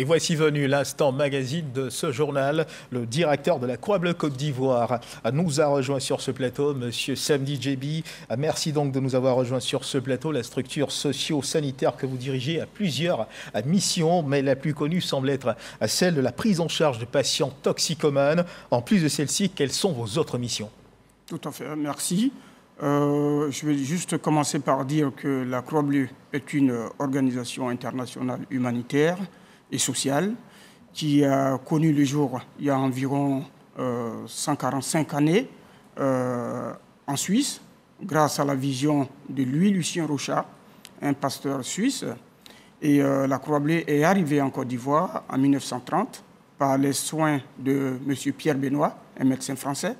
Et voici venu l'instant magazine de ce journal. Le directeur de la Croix-Bleue Côte d'Ivoire ah, nous a rejoint sur ce plateau, Monsieur Samedi Djebi. Ah, merci donc de nous avoir rejoint sur ce plateau. La structure socio-sanitaire que vous dirigez a plusieurs ah, missions, mais la plus connue semble être celle de la prise en charge de patients toxicomanes. En plus de celle-ci, quelles sont vos autres missions Tout à fait, merci. Euh, je vais juste commencer par dire que la Croix-Bleue est une organisation internationale humanitaire et sociale qui a connu le jour il y a environ 145 euh, années euh, en Suisse, grâce à la vision de Louis Lucien Rochat, un pasteur suisse. Et euh, la Croix-Bleue est arrivée en Côte d'Ivoire en 1930 par les soins de M. Pierre Benoît, un médecin français.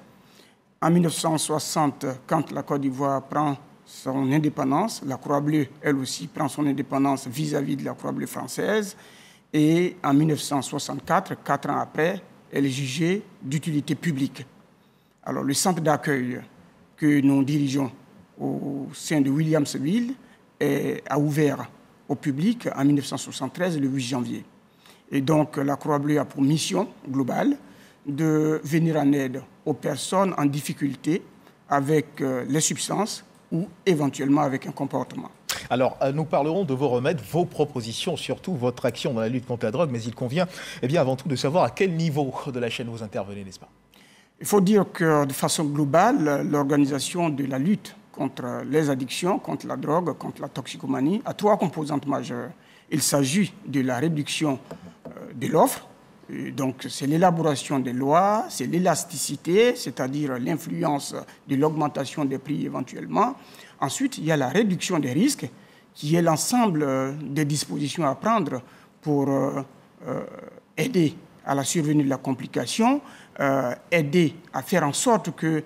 En 1960, quand la Côte d'Ivoire prend son indépendance, la Croix-Bleue, elle aussi, prend son indépendance vis-à-vis de la Croix-Bleue française. Et en 1964, quatre ans après, elle est jugée d'utilité publique. Alors le centre d'accueil que nous dirigeons au sein de Williamsville a ouvert au public en 1973, le 8 janvier. Et donc la Croix-Bleue a pour mission globale de venir en aide aux personnes en difficulté avec euh, les substances ou éventuellement avec un comportement. Alors, euh, nous parlerons de vos remèdes, vos propositions, surtout votre action dans la lutte contre la drogue, mais il convient eh bien, avant tout de savoir à quel niveau de la chaîne vous intervenez, n'est-ce pas Il faut dire que de façon globale, l'organisation de la lutte contre les addictions, contre la drogue, contre la toxicomanie a trois composantes majeures. Il s'agit de la réduction euh, de l'offre, euh, donc, c'est l'élaboration des lois, c'est l'élasticité, c'est-à-dire l'influence de l'augmentation des prix éventuellement. Ensuite, il y a la réduction des risques, qui est l'ensemble euh, des dispositions à prendre pour euh, euh, aider à la survenue de la complication, aider à faire en sorte que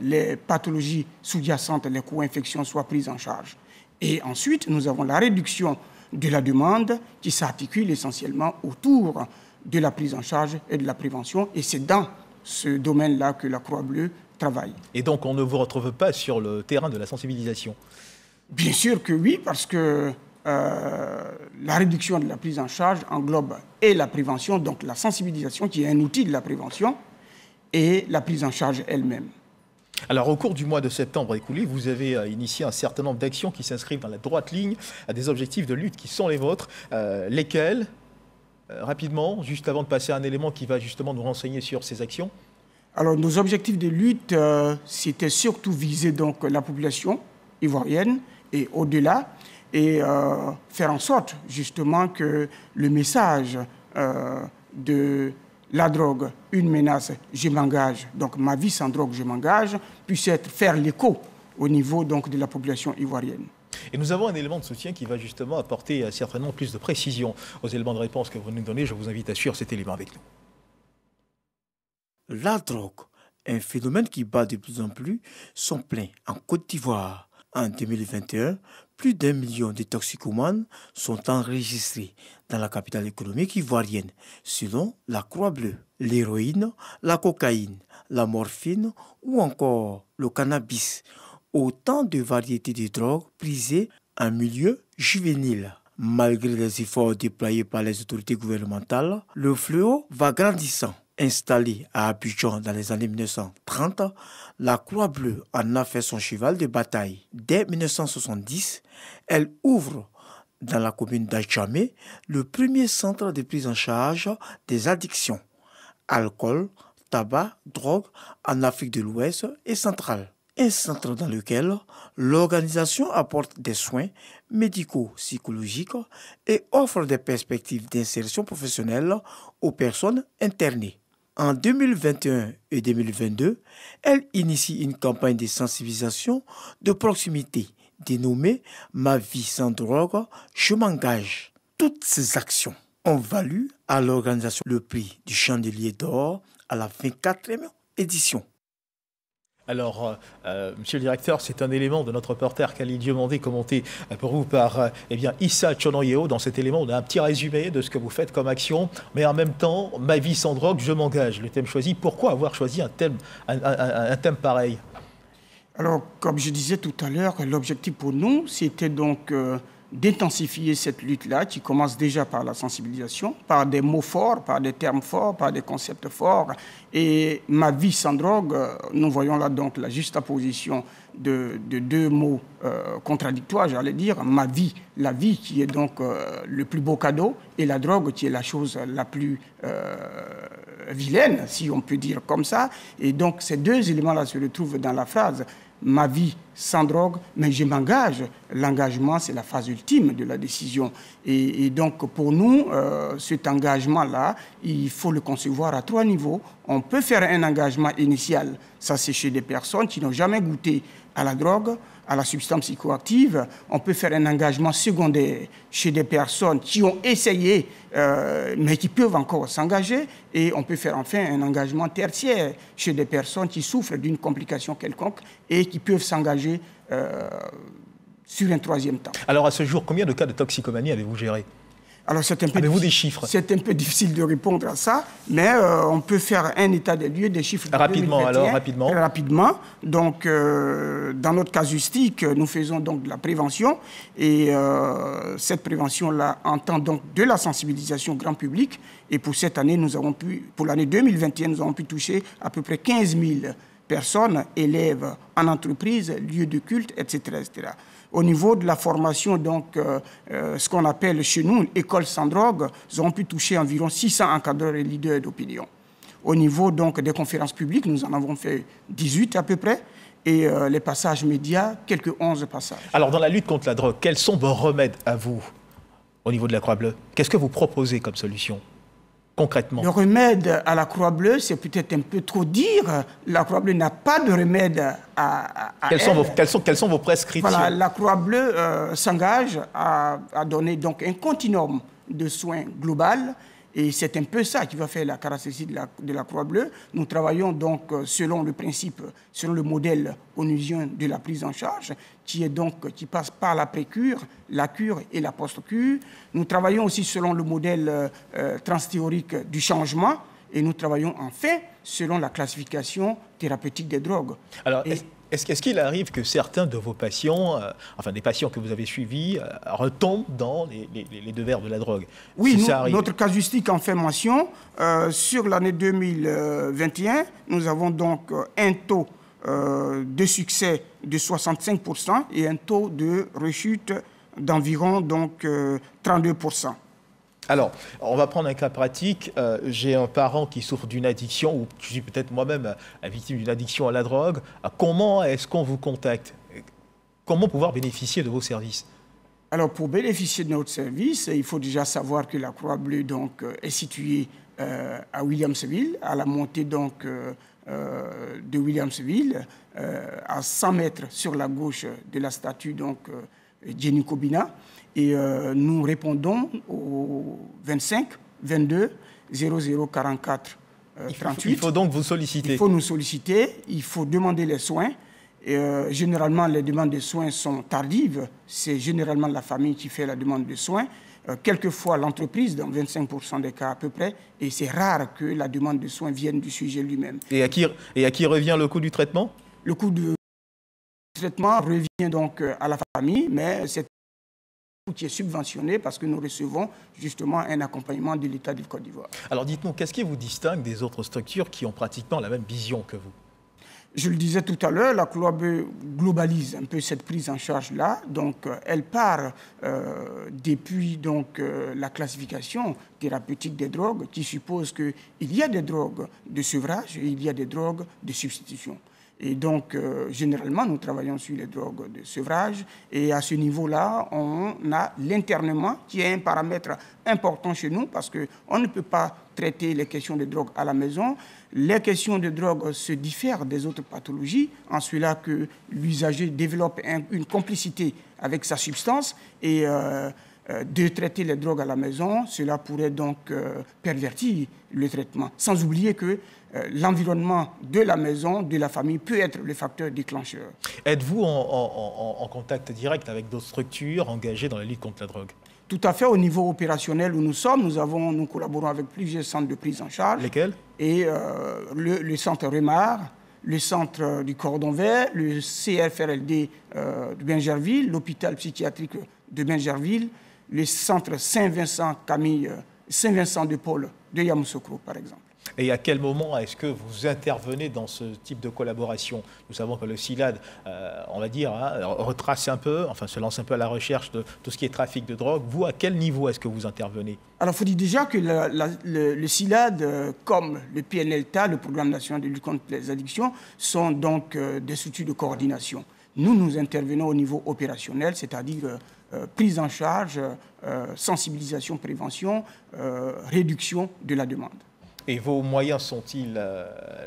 les pathologies sous-jacentes, les co-infections soient prises en charge. Et ensuite, nous avons la réduction de la demande qui s'articule essentiellement autour de la prise en charge et de la prévention. Et c'est dans ce domaine-là que la Croix-Bleue et donc on ne vous retrouve pas sur le terrain de la sensibilisation Bien sûr que oui, parce que euh, la réduction de la prise en charge englobe et la prévention, donc la sensibilisation qui est un outil de la prévention, et la prise en charge elle-même. Alors, au cours du mois de septembre écoulé, vous avez euh, initié un certain nombre d'actions qui s'inscrivent dans la droite ligne à des objectifs de lutte qui sont les vôtres, euh, lesquels, rapidement, juste avant de passer à un élément qui va justement nous renseigner sur ces actions alors nos objectifs de lutte, euh, c'était surtout viser donc la population ivoirienne et au-delà, et euh, faire en sorte justement que le message euh, de la drogue, une menace, je m'engage, donc ma vie sans drogue, je m'engage, puisse être faire l'écho au niveau de la population ivoirienne. Et nous avons un élément de soutien qui va justement apporter certainement plus de précision aux éléments de réponse que vous nous donnez. Je vous invite à suivre cet élément avec nous la drogue, un phénomène qui bat de plus en plus son plein en Côte d'Ivoire. En 2021, plus d'un million de toxicomanes sont enregistrés dans la capitale économique ivoirienne, selon la Croix-Bleue. L'héroïne, la cocaïne, la morphine ou encore le cannabis, autant de variétés de drogues prisées en milieu juvénile. Malgré les efforts déployés par les autorités gouvernementales, le fléau va grandissant Installée à Abidjan dans les années 1930, la Croix Bleue en a fait son cheval de bataille. Dès 1970, elle ouvre dans la commune d'Achamé le premier centre de prise en charge des addictions, alcool, tabac, drogue en Afrique de l'Ouest et centrale. Un centre dans lequel l'organisation apporte des soins médicaux, psychologiques et offre des perspectives d'insertion professionnelle aux personnes internées. En 2021 et 2022, elle initie une campagne de sensibilisation de proximité dénommée Ma vie sans drogue, je m'engage. Toutes ces actions ont valu à l'organisation le prix du chandelier d'or à la 24e édition. Alors, euh, euh, monsieur le directeur, c'est un élément de notre reporter Khalid Diomandé commenté euh, pour vous par eh bien, Issa Chonoyeo. Dans cet élément, on a un petit résumé de ce que vous faites comme action, mais en même temps, ma vie sans drogue, je m'engage. Le thème choisi, pourquoi avoir choisi un thème, un, thème pareil Alors, comme je disais tout à l'heure, l'objectif pour nous, c'était donc d'intensifier cette lutte-là, qui commence déjà par la sensibilisation, par des mots forts, par des termes forts, par des concepts forts. Et ma vie sans drogue, euh, nous voyons là donc la juxtaposition de, deux mots euh, contradictoires, j'allais dire, ma vie, la vie qui est donc euh, le plus beau cadeau, et la drogue qui est la chose la plus vilaine, si on peut dire comme ça. Et donc ces deux éléments-là se retrouvent dans la phrase ma vie sans drogue, mais je m'engage. L'engagement, c'est la phase ultime de la décision. Et, donc, pour nous, euh, cet engagement-là, il faut le concevoir à trois niveaux. On peut faire un engagement initial, ça c'est chez des personnes qui n'ont jamais goûté à la drogue, à la substance psychoactive, on peut faire un engagement secondaire chez des personnes qui ont essayé, euh, mais qui peuvent encore s'engager, et on peut faire enfin un engagement tertiaire chez des personnes qui souffrent d'une complication quelconque et qui peuvent s'engager euh, sur un troisième temps. Alors à ce jour, combien de cas de toxicomanie avez-vous géré c'est un peu vous des chiffres C'est un peu difficile de répondre à ça, mais euh, on peut faire un état des lieux des chiffres. rapidement alors rapidement. Rapidement. Donc euh, dans notre casuistique, nous faisons donc de la prévention et euh, cette prévention là entend donc de la sensibilisation au grand public et pour cette année nous avons pu pour l'année 2021 nous avons pu toucher à peu près 15 000 personnes, élèves en entreprise, lieux de culte, etc. Au niveau de la formation, donc, euh, euh, ce qu'on appelle chez nous école sans drogue, nous avons pu toucher environ 600 encadreurs et leaders d'opinion. Au niveau donc des conférences publiques, nous en avons fait 18 à peu près et euh, les passages médias, quelques 11 passages. Alors, dans la lutte contre la drogue, quels sont vos remèdes à vous au niveau de la Croix-Bleue Qu'est-ce que vous proposez comme solution le remède à la Croix-Bleue, c'est peut-être un peu trop dire. La Croix-Bleue n'a pas de remède à. Sont vos, quelles, sont, vos, prescriptions La Croix-Bleue euh, s'engage à, à, donner donc un continuum de soins global et c'est un peu ça qui va faire la caractéristique de la, Croix-Bleue. Nous travaillons donc euh, selon le principe, selon le modèle onusien de la prise en charge, qui, est donc, qui passe par la précure, la cure et la post-cure. Nous travaillons aussi selon le modèle trans euh, euh, transthéorique du changement. Et nous travaillons enfin selon la classification thérapeutique des drogues. Alors, est-ce qu'il arrive que certains de vos patients, euh, enfin des patients que vous avez suivis, euh, retombent dans les, deux verres de la drogue Oui, notre casuistique en fait mention. Euh, sur l'année 2021, nous avons donc un taux de succès de 65% et un taux de rechute d'environ 32%. Alors, on va prendre un cas pratique. Euh, j'ai un parent qui souffre d'une addiction, ou je suis peut-être moi-même euh, victime d'une addiction à la drogue. Euh, comment est-ce qu'on vous contacte Comment pouvoir bénéficier de vos services Alors, pour bénéficier de notre service, il faut déjà savoir que la Croix-Bleue donc, est située à Williamsville, à la montée donc, de Williamsville, à 100 mètres sur la gauche de la statue donc, Jenny Kobina. Et euh, nous répondons au 25 22 00 44 38. Il faut donc vous solliciter. Il faut nous solliciter, il faut demander les soins. Et, euh, généralement, les demandes de soins sont tardives. C'est généralement la famille qui fait la demande de soins. Euh, quelquefois, l'entreprise, dans 25% des cas à peu près, et c'est rare que la demande de soins vienne du sujet lui-même. Et à qui, et à qui revient le coût du traitement Le coût de traitement revient donc euh, à la famille, mais c'est qui est subventionné parce que nous recevons justement un accompagnement de l'État du Côte d'Ivoire. Alors dites-nous, qu'est-ce qui vous distingue des autres structures qui ont pratiquement la même vision que vous je le disais tout à l'heure, la B globalise un peu cette prise en charge-là. Donc, euh, elle part euh, depuis donc, la classification thérapeutique des drogues qui suppose qu'il y a des drogues de sevrage et il y a des drogues de substitution. Et donc, euh, généralement, nous travaillons sur les drogues de sevrage. Et à ce niveau-là, on a l'internement, qui est un paramètre important chez nous, parce qu'on ne peut pas traiter les questions de drogue à la maison. Les questions de drogue se diffèrent des autres pathologies, en cela que l'usager développe une complicité avec sa substance. Et. Euh, euh, de traiter les drogues à la maison, cela pourrait donc euh, pervertir le traitement. Sans oublier que euh, l'environnement de la maison, de la famille, peut être le facteur déclencheur. Êtes-vous en, contact direct avec d'autres structures engagées dans la lutte contre la drogue Tout à fait. Au niveau opérationnel où nous sommes, nous, collaborons avec plusieurs centres de prise en charge. Lesquels Et le, centre Remar, le centre du Cordon Vert, le CFRLD de Bingerville, l'hôpital psychiatrique de Bingerville le centre Saint-Vincent Camille, Saint-Vincent de Paul de Yamoussoukro, par exemple. Et à quel moment est-ce que vous intervenez dans ce type de collaboration Nous savons que le CILAD, euh, on va dire, hein, retrace un peu, enfin se lance un peu à la recherche de tout ce qui est trafic de drogue. Vous, à quel niveau est-ce que vous intervenez Alors, il faut dire déjà que le, CILAD, euh, comme le PNLTA, le Programme national de lutte contre les addictions, sont donc euh, des structures de coordination. Nous, nous intervenons au niveau opérationnel, c'est-à-dire euh, prise en charge, euh, sensibilisation, prévention, euh, réduction de la demande. Et vos moyens sont-ils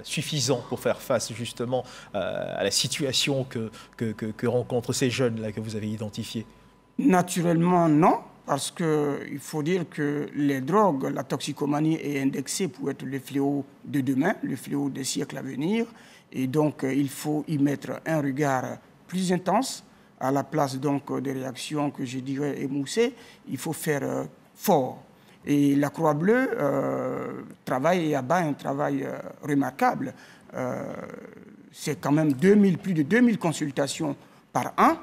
suffisants pour faire face justement à la situation que, que, que rencontrent ces jeunes-là que vous avez identifiés Naturellement, non, parce qu'il faut dire que les drogues, la toxicomanie est indexée pour être le fléau de demain, le fléau des siècles à venir. Et donc, il faut y mettre un regard plus intense, à la place donc euh, des réactions que je dirais émoussées, il faut faire euh, fort. Et la Croix-Bleue euh, travaille et abat un travail remarquable. c'est quand même 2000, plus de 2000 consultations par an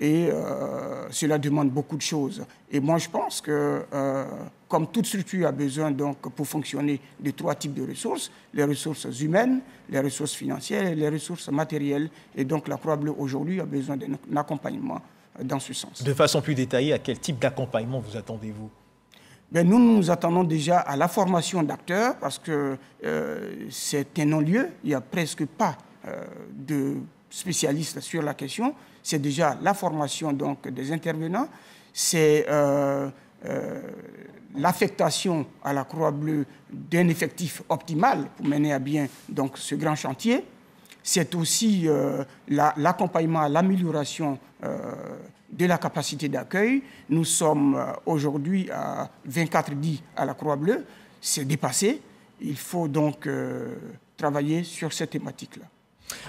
et euh, cela demande beaucoup de choses. Et moi, je pense que, euh, comme toute structure a besoin, donc, pour fonctionner, de trois types de ressources les ressources humaines, les ressources financières et les ressources matérielles. Et donc, la Croix-Bleue aujourd'hui a besoin d'un accompagnement euh, dans ce sens. De façon plus détaillée, à quel type d'accompagnement vous attendez-vous ben, nous nous attendons déjà à la formation d'acteurs parce que c'est un non-lieu. Il n'y a presque pas de spécialistes sur la question c'est déjà la formation donc, des intervenants, c'est euh, euh, l'affectation à la Croix-Bleue d'un effectif optimal pour mener à bien donc, ce grand chantier. C'est aussi euh, l'accompagnement à l'amélioration de la capacité d'accueil. Nous sommes aujourd'hui à 24 dix à la Croix-Bleue. C'est dépassé. Il faut donc travailler sur cette thématique-là.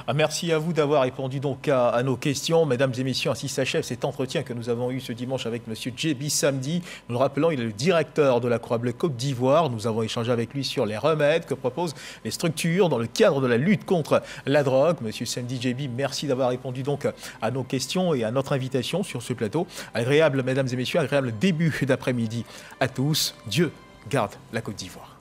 Ah, merci à vous d'avoir répondu donc à, nos questions. Mesdames et messieurs, ainsi s'achève cet entretien que nous avons eu ce dimanche avec M. jb Samedi. Nous le rappelons, il est le directeur de la Croix-Bleue Côte d'Ivoire. Nous avons échangé avec lui sur les remèdes que proposent les structures dans le cadre de la lutte contre la drogue. M. Samedi jb merci d'avoir répondu donc à nos questions et à notre invitation sur ce plateau. Agréable, mesdames et messieurs, agréable début d'après-midi à tous. Dieu garde la Côte d'Ivoire.